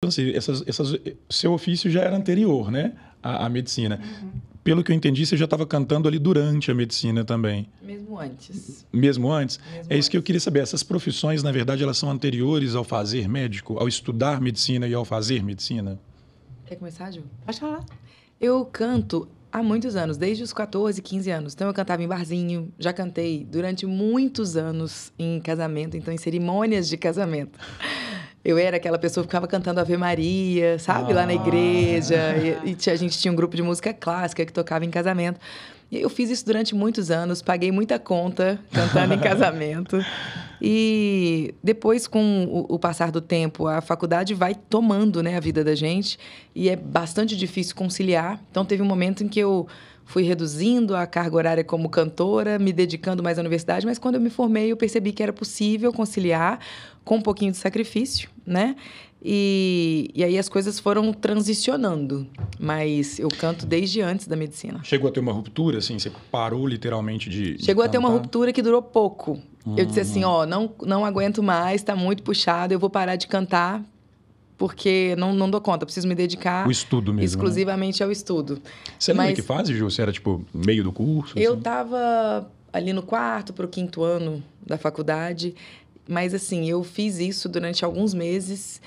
Então, assim, essas, essas, seu ofício já era anterior, né? À, medicina. Uhum. Pelo que eu entendi, você já estava cantando ali durante a medicina também. Mesmo antes. Mesmo antes? Mesmo é isso antes. que eu queria saber. Essas profissões, na verdade, elas são anteriores ao fazer médico, ao estudar medicina e ao fazer medicina? Quer começar, Ju? Pode falar. Eu canto há muitos anos, desde os 14, 15 anos. Então eu cantava em barzinho, já cantei durante muitos anos em casamento, então em cerimônias de casamento. Eu era aquela pessoa que ficava cantando Ave Maria, sabe? Ah. Lá na ah. igreja. E, e a gente tinha um grupo de música clássica que tocava em casamento. E eu fiz isso durante muitos anos, paguei muita conta cantando em casamento. E depois, com o, o, passar do tempo, a faculdade vai tomando né, a vida da gente e é bastante difícil conciliar. Então, teve um momento em que eu fui reduzindo a carga horária como cantora, me dedicando mais à universidade, mas quando eu me formei, eu percebi que era possível conciliar com um pouquinho de sacrifício, né? E, e aí as coisas foram transicionando, mas eu canto desde antes da medicina. Chegou a ter uma ruptura, assim? Você parou literalmente de. Chegou de a ter uma ruptura que durou pouco. Hum. Eu disse assim: hum. ó, não, não aguento mais, tá muito puxado, eu vou parar de cantar porque não, não dou conta, preciso me dedicar. O estudo mesmo. Né? Exclusivamente né? ao estudo. Você Mas, que fase, Ju? Você era, tipo, meio do curso? Eu assim? tava ali no quarto para o quinto ano da faculdade. Mas assim, eu fiz isso durante alguns meses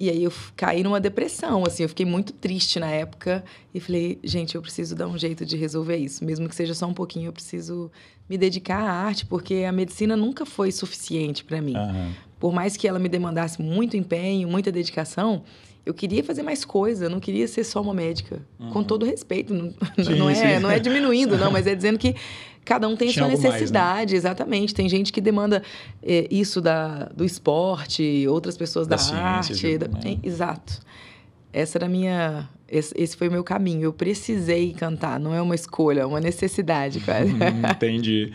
e aí eu caí numa depressão, assim, eu fiquei muito triste na época e falei, gente, eu preciso dar um jeito de resolver isso, mesmo que seja só um pouquinho, eu preciso me dedicar à arte, porque a medicina nunca foi suficiente para mim. Uhum por mais que ela me demandasse muito empenho, muita dedicação, eu queria fazer mais coisa, eu não queria ser só uma médica. Uhum. Com todo respeito, não, sim, não é, não é diminuindo, não, mas é dizendo que cada um tem Tinha sua necessidade, mais, né? exatamente. Tem gente que demanda é, isso da, do esporte, outras pessoas da, da ciência, arte. Da... É, exato. Essa era minha. Esse, esse, foi o meu caminho. Eu precisei cantar, não é uma escolha, é uma necessidade, cara. Uhum, entendi.